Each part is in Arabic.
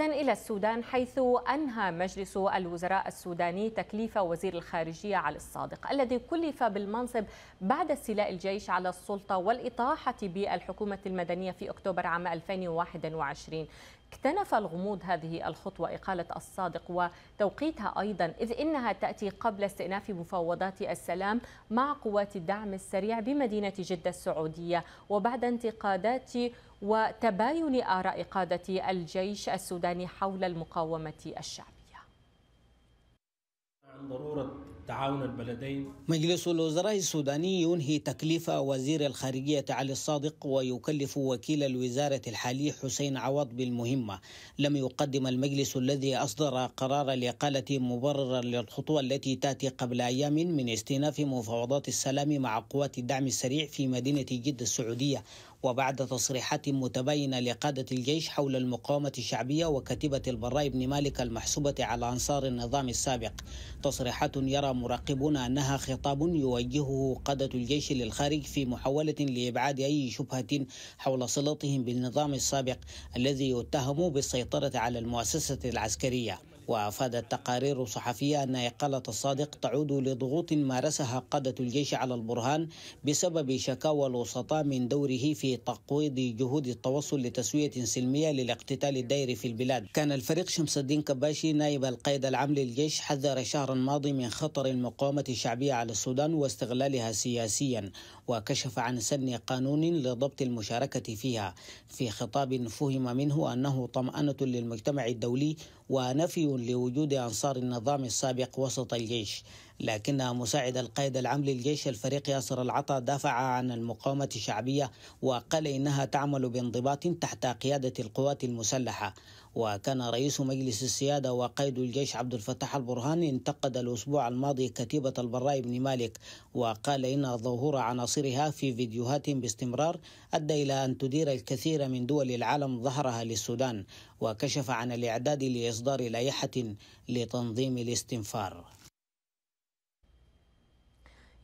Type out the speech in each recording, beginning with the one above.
إذا إلى السودان حيث أنهى مجلس الوزراء السوداني تكليف وزير الخارجية علي الصادق الذي كلف بالمنصب بعد استيلاء الجيش على السلطة والإطاحة بالحكومة المدنية في أكتوبر عام 2021 اكتنف الغموض هذه الخطوة إقالة الصادق وتوقيتها أيضا إذ إنها تأتي قبل استئناف مفاوضات السلام مع قوات الدعم السريع بمدينة جدة السعودية وبعد انتقادات وتباين آراء قادة الجيش السوداني حول المقاومة الشعبية عن ضرورة تعاون البلدين مجلس الوزراء السوداني ينهي تكليف وزير الخارجية علي الصادق ويكلف وكيل الوزارة الحالي حسين عوض بالمهمة لم يقدم المجلس الذي أصدر قرار الإقالة مبررا للخطوة التي تأتي قبل أيام من استئناف مفاوضات السلام مع قوات الدعم السريع في مدينة جدة السعودية وبعد تصريحات متباينة لقادة الجيش حول المقاومة الشعبية وكتيبة البراء بن مالك المحسوبة على أنصار النظام السابق تصريحات يرى مراقبون أنها خطاب يوجهه قادة الجيش للخارج في محاولة لإبعاد أي شبهة حول صلتهم بالنظام السابق الذي يتهم بالسيطرة على المؤسسة العسكرية وأفادت تقارير صحفية أن إقالة الصادق تعود لضغوط مارسها قادة الجيش على البرهان بسبب شكاوى الوسطاء من دوره في تقويض جهود التوصل لتسوية سلمية للاقتتال الدائري في البلاد كان الفريق شمس الدين كباشي نائب القائد العام للجيش حذر الشهر الماضي من خطر المقاومة الشعبية على السودان واستغلالها سياسيا وكشف عن سن قانون لضبط المشاركة فيها في خطاب فهم منه أنه طمأنة للمجتمع الدولي ونفي لوجود أنصار النظام السابق وسط الجيش لكن مساعد القائد العام للجيش الفريق ياسر العطا دافع عن المقاومة الشعبية وقال إنها تعمل بانضباط تحت قيادة القوات المسلحة وكان رئيس مجلس السيادة وقائد الجيش عبد الفتاح البرهان انتقد الأسبوع الماضي كتيبة البراء بن مالك وقال إن ظهور عناصرها في فيديوهات باستمرار أدى إلى أن تدير الكثير من دول العالم ظهرها للسودان وكشف عن الإعداد لإصدار لائحة لتنظيم الاستنفار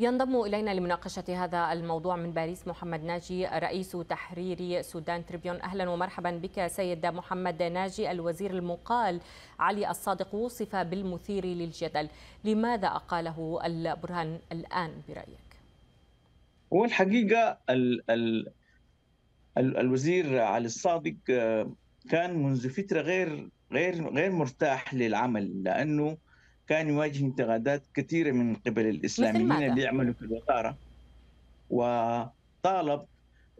ينضم إلينا لمناقشة هذا الموضوع من باريس محمد ناجي رئيس تحرير سودان تريبيون أهلا ومرحبا بك سيد محمد ناجي الوزير المقال علي الصادق وصف بالمثير للجدل لماذا أقاله البرهان الآن برأيك؟ هو الحقيقة ال ال ال الوزير علي الصادق آه، كان منذ فترة غير غير غير مرتاح للعمل لأنه كان يواجه انتقادات كثيره من قبل الاسلاميين اللي يعملوا في الوزاره وطالب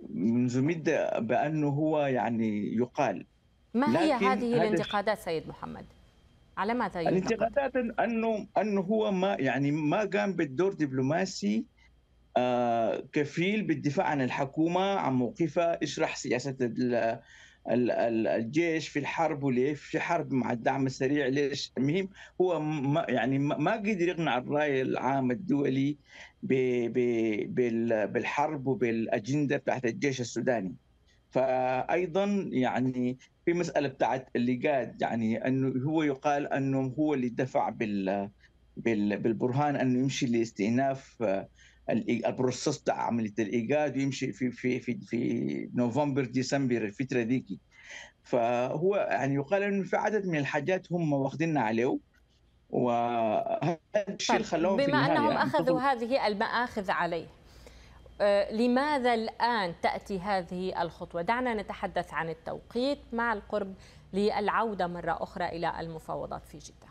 منذ مده بانه هو يعني يقال ما هي هذه الانتقادات سيد محمد؟ على ماذا الانتقادات انه انه هو ما يعني ما قام بالدور دبلوماسي آه، كفيل بالدفاع عن الحكومه عن موقفها اشرح سياسه الجيش في الحرب وليه في حرب مع الدعم السريع ليش المهم هو ما يعني ما قدر يقنع الراي العام الدولي بالحرب وبالاجنده بتاعت الجيش السوداني فايضا يعني في مساله بتاعت اللي قاد يعني انه هو يقال انه هو اللي دفع بال بالبرهان انه يمشي لاستئناف البروسيس تاع عمليه الايجاد ويمشي في في في في نوفمبر ديسمبر الفتره ديكي فهو يعني يقال انه في عدد من الحاجات هم واخديننا عليه وهذا الشيء طيب، بما في انهم يعني اخذوا هذه المآخذ عليه آه، لماذا الآن تأتي هذه الخطوة؟ دعنا نتحدث عن التوقيت مع القرب للعودة مرة أخرى إلى المفاوضات في جدة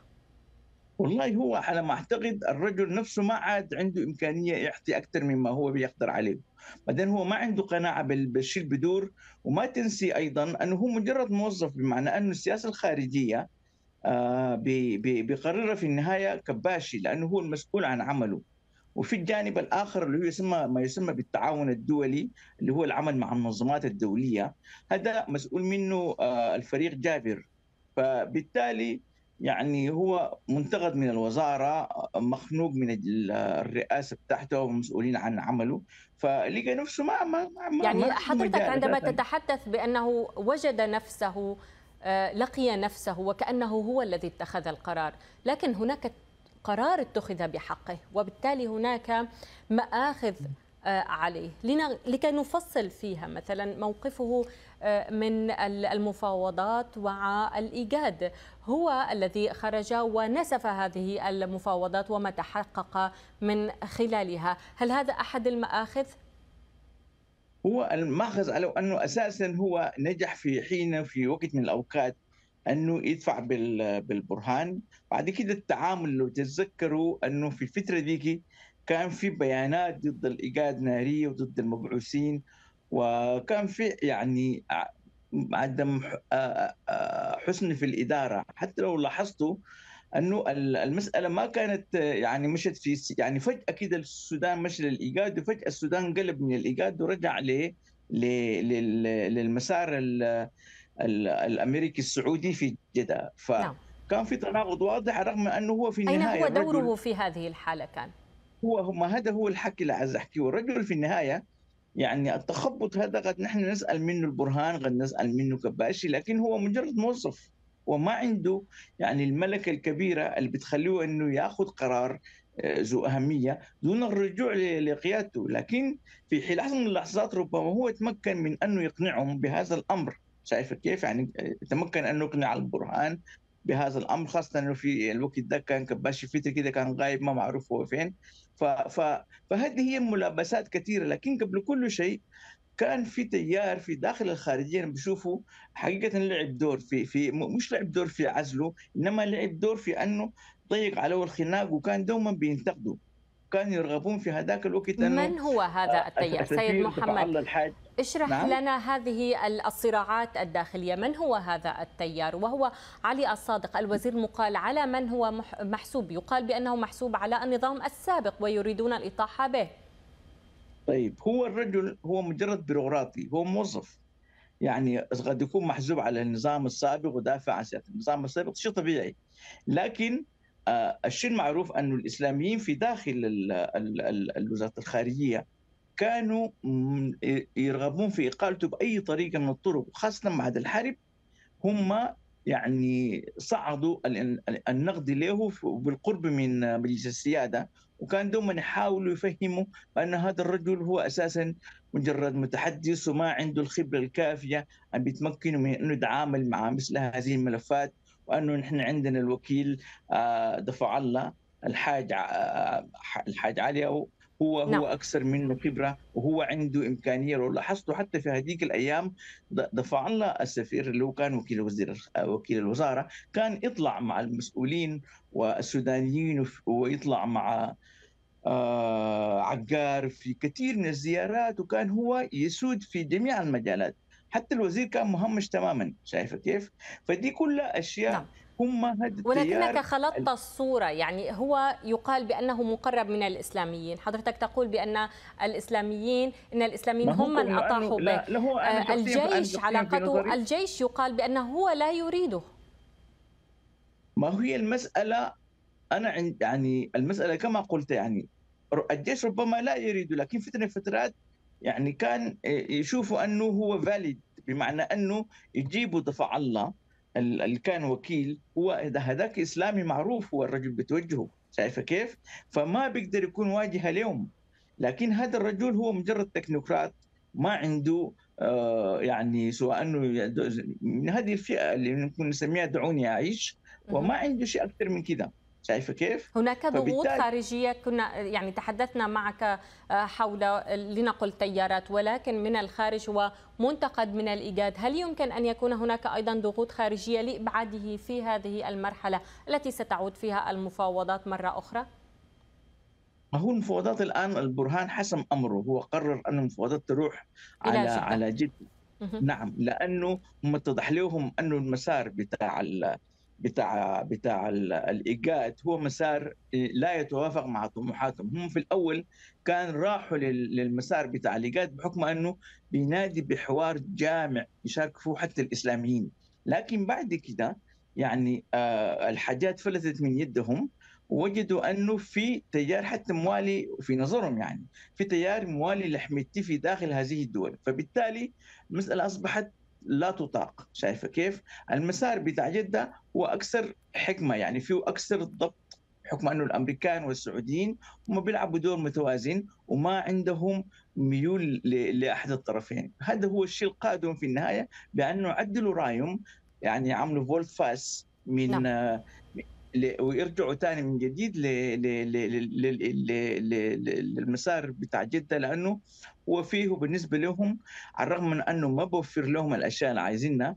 والله هو على ما اعتقد الرجل نفسه ما عاد عنده امكانيه يعطي اكثر مما هو بيقدر عليه بعدين هو ما عنده قناعه بالشيء اللي بدور وما تنسي ايضا انه هو مجرد موظف بمعنى انه السياسه الخارجيه آه، بقررها في النهايه كباشي لانه هو المسؤول عن عمله وفي الجانب الاخر اللي هو يسمى ما يسمى بالتعاون الدولي اللي هو العمل مع المنظمات الدوليه هذا مسؤول منه آه، الفريق جابر فبالتالي يعني هو منتقد من الوزاره مخنوق من الرئاسه بتاعته ومسؤولين عن عمله فلقى نفسه ما, ما, ما يعني ما حضرتك عندما تتحدث بانه وجد نفسه آه، لقي نفسه وكانه هو الذي اتخذ القرار لكن هناك قرار اتخذ بحقه وبالتالي هناك مآخذ آه، عليه لكي نفصل فيها مثلا موقفه آه، من المفاوضات والإيجاد هو الذي خرج ونسف هذه المفاوضات وما تحقق من خلالها هل هذا أحد المآخذ؟ هو الماخذ على أنه أساسا هو نجح في حين في وقت من الأوقات انه يدفع بالبرهان بعد كده التعامل لو تتذكروا انه في الفتره ديكي كان في بيانات ضد الايجاد ناريه وضد المبعوثين وكان في يعني عدم حسن في الاداره حتى لو لاحظتوا انه المساله ما كانت يعني مشت في يعني فجاه كده السودان مشى للايجاد وفجاه السودان قلب من الايجاد ورجع ليه للمسار الامريكي السعودي في جده فكان نعم. في تناقض واضح رغم انه هو في النهايه اين هو دوره في هذه الحاله كان؟ هو ما هذا هو الحكي اللي عايز احكيه الرجل في النهايه يعني التخبط هذا قد نحن نسال منه البرهان قد نسال منه كباشي لكن هو مجرد موظف وما عنده يعني الملكه الكبيره اللي بتخليه انه ياخذ قرار آه، ذو اهميه دون الرجوع لقيادته لكن في لحظه من اللحظات ربما هو تمكن من انه يقنعهم بهذا الامر شايف كيف يعني آه، تمكن انه يقنع البرهان بهذا الامر خاصه انه في الوقت ده كان كباش فيتي كده كان غايب ما معروف هو فين ف... ف... فهذه هي ملابسات كثيره لكن قبل كل شيء كان في تيار في داخل الخارجيه انا بشوفه حقيقه لعب دور في في مش لعب دور في عزله انما لعب دور في انه ضيق عليه الخناق وكان دوما بينتقده كانوا يرغبون في هذاك الوقت أنه من هو هذا آه، التيار سيد محمد اشرح نعم؟ لنا هذه الصراعات الداخلية من هو هذا التيار وهو علي الصادق الوزير مقال على من هو محسوب يقال بأنه محسوب على النظام السابق ويريدون الإطاحة به طيب هو الرجل هو مجرد بيروقراطي هو موظف يعني قد يكون محسوب على النظام السابق ودافع عن النظام السابق شيء طبيعي لكن آه، الشيء المعروف أن الإسلاميين في داخل الوزارة الخارجية كانوا يرغبون في إقالته بأي طريقة من الطرق خاصة بعد الحرب هم يعني صعدوا النقد له بالقرب من مجلس السيادة وكان دوما يحاولوا يفهموا بأن هذا الرجل هو أساسا مجرد متحدث وما عنده الخبرة الكافية أن بيتمكنوا من أنه يتعامل مع مثل هذه الملفات وانه نحن عندنا الوكيل آه، دفع الله الحاج آه، آه، الحاج علي هو هو نعم. اكثر منه خبره وهو عنده امكانيه لو لاحظتوا حتى في هذيك الايام دفع الله السفير اللي هو كان وكيل وزير وكيل الوزاره كان يطلع مع المسؤولين والسودانيين ويطلع مع عقار في كثير من الزيارات وكان هو يسود في جميع المجالات حتى الوزير كان مهمش تماما شايفه كيف فدي كلها اشياء نعم. هم ولكنك خلطت الصورة يعني هو يقال بأنه مقرب من الإسلاميين حضرتك تقول بأن الإسلاميين إن الإسلاميين هم من أطاحوا به آه، الجيش علاقته الجيش يقال بأنه هو لا يريده ما هي المسألة أنا عندي يعني المسألة كما قلت يعني الجيش ربما لا يريد لكن فترة فترات يعني كان آه، يشوفوا انه هو فاليد بمعنى انه يجيبوا دفع الله اللي كان وكيل هو هذاك اسلامي معروف هو الرجل بتوجهه شايفه كيف؟ فما بيقدر يكون واجهه اليوم لكن هذا الرجل هو مجرد تكنوقراط ما عنده آه، يعني سواء انه من هذه الفئه اللي ممكن نسميها دعوني اعيش وما عنده شيء اكثر من كده شايفه كيف؟ هناك ضغوط خارجيه كنا يعني تحدثنا معك آه، حول لنقل تيارات ولكن من الخارج ومنتقد من الايجاد، هل يمكن ان يكون هناك ايضا ضغوط خارجيه لابعاده في هذه المرحله التي ستعود فيها المفاوضات مره اخرى؟ هو المفاوضات الان البرهان حسم امره، هو قرر ان المفاوضات تروح على على جده نعم لانه متضح لهم انه المسار بتاع بتاع بتاع الايجاد هو مسار إيه، لا يتوافق مع طموحاتهم هم في الاول كان راحوا للمسار بتاع الايجاد بحكم انه بينادي بحوار جامع يشارك فيه حتى الاسلاميين لكن بعد كده يعني آه، الحاجات فلتت من يدهم وجدوا انه في تيار حتى موالي في نظرهم يعني في تيار موالي لحميتي في داخل هذه الدول فبالتالي المساله اصبحت لا تطاق شايفه كيف المسار بتاع جده هو اكثر حكمه يعني فيه اكثر ضبط حكم انه الامريكان والسعوديين هم بيلعبوا دور متوازن وما عندهم ميول لاحد الطرفين، هذا هو الشيء القادم في النهايه بانه عدلوا رايهم يعني عملوا فولت فاس من نعم. آه، ويرجعوا ثاني من جديد للمسار بتاع جده لانه هو فيه بالنسبه لهم على الرغم من انه ما بوفر لهم الاشياء اللي عايزينها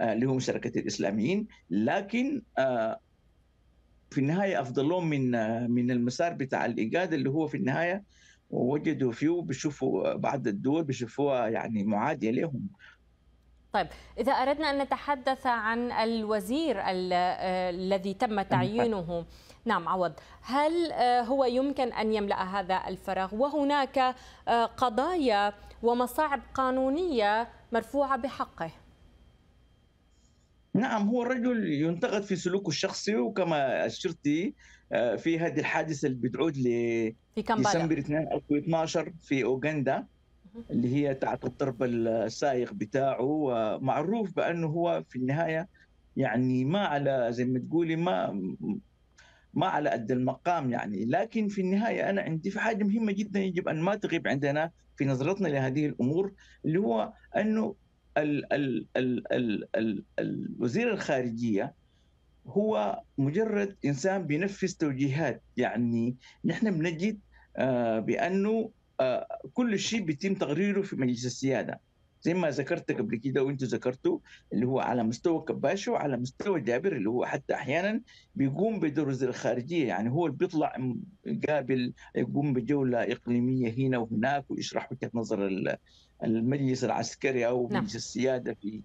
آه، اللي هو مشاركه الاسلاميين لكن آه، في النهايه افضل لهم من آه، من المسار بتاع الايجاد اللي هو في النهايه وجدوا فيه بيشوفوا بعض الدول بيشوفوها يعني معاديه لهم طيب إذا أردنا أن نتحدث عن الوزير آه، الذي تم تعيينه نعم عوض هل آه، هو يمكن أن يملأ هذا الفراغ وهناك آه، قضايا ومصاعب قانونية مرفوعة بحقه نعم هو الرجل ينتقد في سلوكه الشخصي وكما أشرتي في هذه الحادثة اللي بتعود ل ديسمبر 2 في أوغندا اللي هي تعطي الضربه السائق بتاعه معروف بانه هو في النهايه يعني ما على زي ما تقولي ما ما على قد المقام يعني لكن في النهايه انا عندي في حاجه مهمه جدا يجب ان ما تغيب عندنا في نظرتنا لهذه الامور اللي هو انه ال ال ال ال ال الوزير الخارجيه هو مجرد انسان بينفذ توجيهات يعني نحن بنجد آه، بانه آه، كل شيء بيتم تقريره في مجلس السياده زي ما ذكرت قبل كده وانتم ذكرتوا اللي هو على مستوى كباشو على مستوى جابر اللي هو حتى احيانا بيقوم وزير الخارجيه يعني هو اللي بيطلع يقابل يقوم بجوله اقليميه هنا وهناك ويشرح وجهه نظر المجلس العسكري او نعم. مجلس السياده في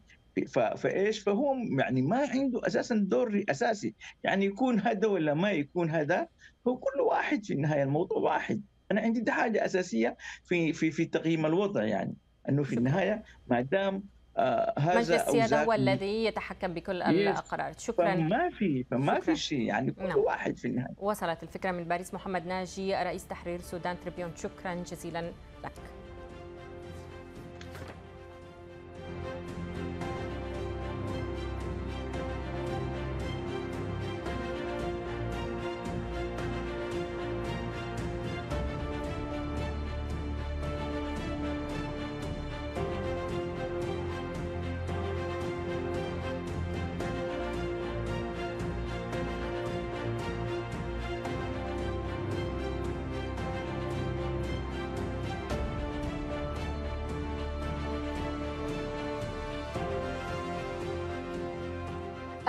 فايش فهو يعني ما عنده اساسا دور اساسي يعني يكون هذا ولا ما يكون هذا هو كل واحد في النهايه الموضوع واحد انا عندي ده حاجه اساسيه في في في تقييم الوضع يعني انه في النهايه ما دام آه هذا مجلس السياده هو الذي يتحكم بكل القرارات شكرا ما في فما في شيء يعني كل نعم. واحد في النهايه وصلت الفكره من باريس محمد ناجي رئيس تحرير سودان تريبيون شكرا جزيلا لك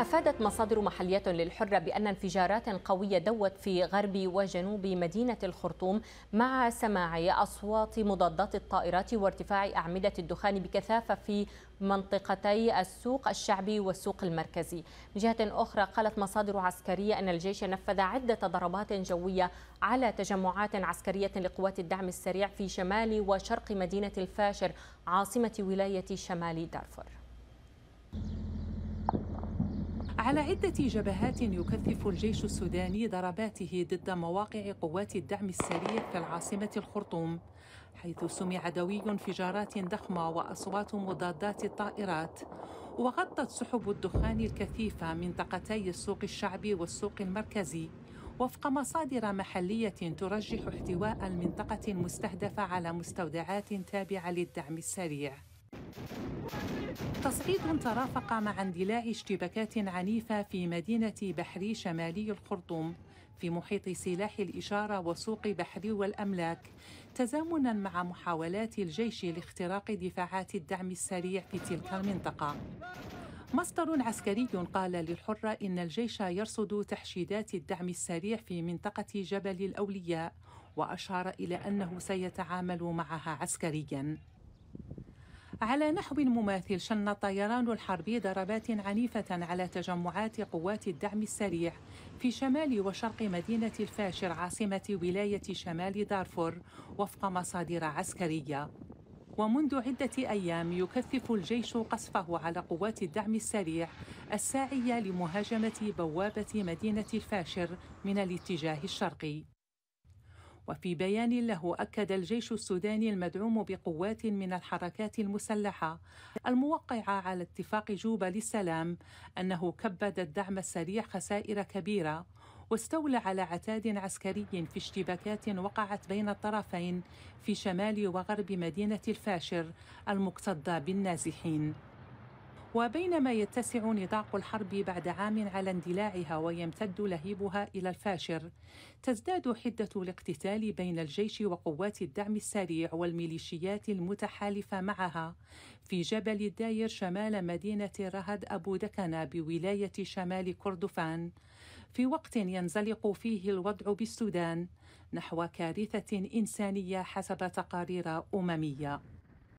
أفادت مصادر محلية للحرة بأن انفجارات قوية دوت في غرب وجنوب مدينة الخرطوم مع سماع أصوات مضادات الطائرات وارتفاع أعمدة الدخان بكثافة في منطقتي السوق الشعبي والسوق المركزي من جهة أخرى قالت مصادر عسكرية أن الجيش نفذ عدة ضربات جوية على تجمعات عسكرية لقوات الدعم السريع في شمال وشرق مدينة الفاشر عاصمة ولاية شمال دارفور على عدة جبهات يكثف الجيش السوداني ضرباته ضد مواقع قوات الدعم السريع في العاصمة الخرطوم حيث سمع دوي انفجارات ضخمة وأصوات مضادات الطائرات وغطت سحب الدخان الكثيفة منطقتي السوق الشعبي والسوق المركزي وفق مصادر محلية ترجح احتواء المنطقة المستهدفة على مستودعات تابعة للدعم السريع تصعيد ترافق مع اندلاع اشتباكات عنيفة في مدينة بحري شمالي الخرطوم في محيط سلاح الإشارة وسوق بحري والأملاك تزامنا مع محاولات الجيش لاختراق دفاعات الدعم السريع في تلك المنطقة مصدر عسكري قال للحرة إن الجيش يرصد تحشيدات الدعم السريع في منطقة جبل الأولياء وأشار إلى أنه سيتعامل معها عسكرياً على نحو مماثل شن الطيران الحربي ضربات عنيفة على تجمعات قوات الدعم السريع في شمال وشرق مدينة الفاشر عاصمة ولاية شمال دارفور وفق مصادر عسكرية ومنذ عدة أيام يكثف الجيش قصفه على قوات الدعم السريع الساعية لمهاجمة بوابة مدينة الفاشر من الاتجاه الشرقي وفي بيان له أكد الجيش السوداني المدعوم بقوات من الحركات المسلحة الموقعة على اتفاق جوبا للسلام أنه كبد الدعم السريع خسائر كبيرة واستولى على عتاد عسكري في اشتباكات وقعت بين الطرفين في شمال وغرب مدينة الفاشر المكتظة بالنازحين وبينما يتسع نطاق الحرب بعد عام على اندلاعها ويمتد لهيبها الى الفاشر تزداد حده الاقتتال بين الجيش وقوات الدعم السريع والميليشيات المتحالفه معها في جبل الداير شمال مدينه رهد ابو دكنه بولايه شمال كردفان في وقت ينزلق فيه الوضع بالسودان نحو كارثه انسانيه حسب تقارير امميه